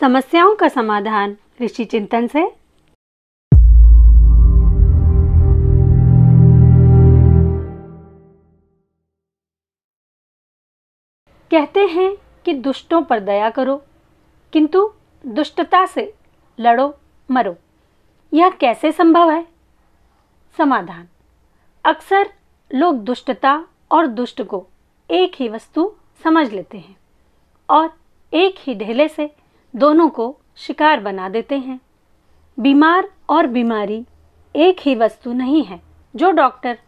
समस्याओं का समाधान ऋषि चिंतन से कहते हैं कि दुष्टों पर दया करो किंतु दुष्टता से लड़ो मरो यह कैसे संभव है समाधान अक्सर लोग दुष्टता और दुष्ट को एक ही वस्तु समझ लेते हैं और एक ही ढेले से दोनों को शिकार बना देते हैं बीमार और बीमारी एक ही वस्तु नहीं है जो डॉक्टर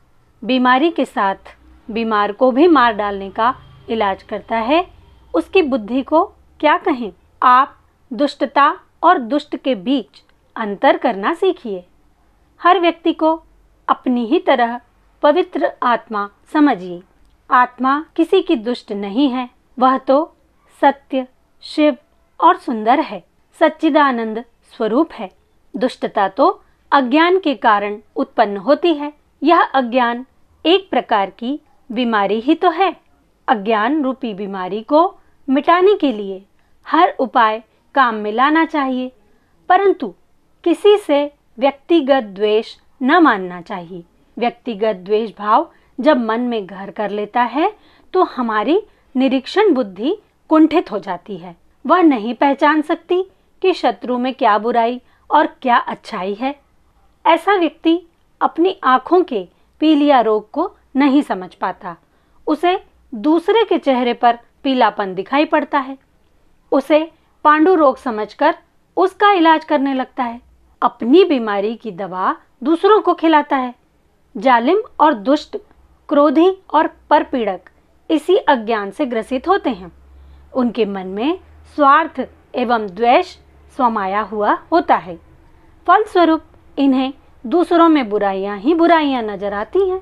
बीमारी के साथ बीमार को भी मार डालने का इलाज करता है उसकी बुद्धि को क्या कहें आप दुष्टता और दुष्ट के बीच अंतर करना सीखिए हर व्यक्ति को अपनी ही तरह पवित्र आत्मा समझिए आत्मा किसी की दुष्ट नहीं है वह तो सत्य शिव और सुंदर है सच्चिदानंद स्वरूप है दुष्टता तो अज्ञान के कारण उत्पन्न होती है यह अज्ञान एक प्रकार की बीमारी ही तो है अज्ञान रूपी बीमारी को मिटाने के लिए हर उपाय काम में लाना चाहिए परंतु किसी से व्यक्तिगत द्वेष न मानना चाहिए व्यक्तिगत द्वेष भाव जब मन में घर कर लेता है तो हमारी निरीक्षण बुद्धि कुंठित हो जाती है वह नहीं पहचान सकती कि शत्रु में क्या बुराई और क्या अच्छाई है ऐसा व्यक्ति अपनी आँखों के पीलिया रोग को नहीं समझ पाता उसे दूसरे के चेहरे पर पीलापन दिखाई पड़ता है उसे पांडु रोग समझकर उसका इलाज करने लगता है अपनी बीमारी की दवा दूसरों को खिलाता है जालिम और दुष्ट क्रोधी और परपीड़क इसी अज्ञान से ग्रसित होते हैं उनके मन में स्वार्थ एवं द्वेष समाया हुआ होता है फलस्वरूप इन्हें दूसरों में बुराइयां ही बुराइयां नजर आती हैं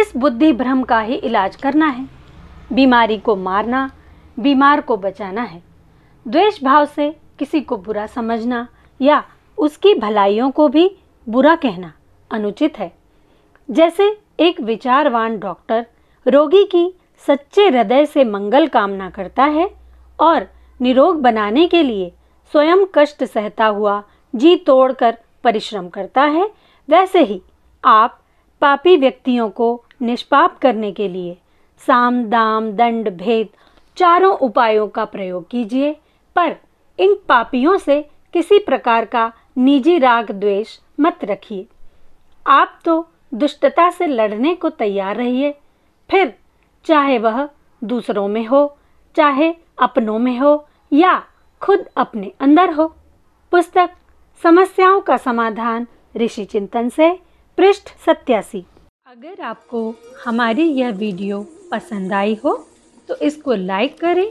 इस बुद्धि भ्रम का ही इलाज करना है बीमारी को मारना बीमार को बचाना है द्वेष भाव से किसी को बुरा समझना या उसकी भलाइयों को भी बुरा कहना अनुचित है जैसे एक विचारवान डॉक्टर रोगी की सच्चे हृदय से मंगल कामना करता है और निरोग बनाने के लिए स्वयं कष्ट सहता हुआ जी तोड़कर परिश्रम करता है वैसे ही आप पापी व्यक्तियों को निष्पाप करने के लिए साम दाम दंड भेद चारों उपायों का प्रयोग कीजिए पर इन पापियों से किसी प्रकार का निजी राग द्वेष मत रखिए आप तो दुष्टता से लड़ने को तैयार रहिए फिर चाहे वह दूसरों में हो चाहे अपनों में हो या खुद अपने अंदर हो पुस्तक समस्याओं का समाधान ऋषि चिंतन से पृष्ठ सत्यासी अगर आपको हमारी यह वीडियो पसंद आई हो तो इसको लाइक करें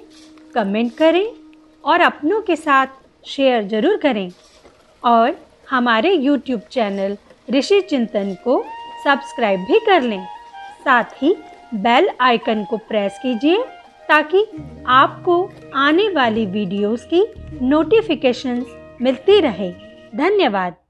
कमेंट करें और अपनों के साथ शेयर ज़रूर करें और हमारे यूट्यूब चैनल ऋषि चिंतन को सब्सक्राइब भी कर लें साथ ही बेल आइकन को प्रेस कीजिए ताकि आपको आने वाली वीडियोस की नोटिफिकेशंस मिलती रहे धन्यवाद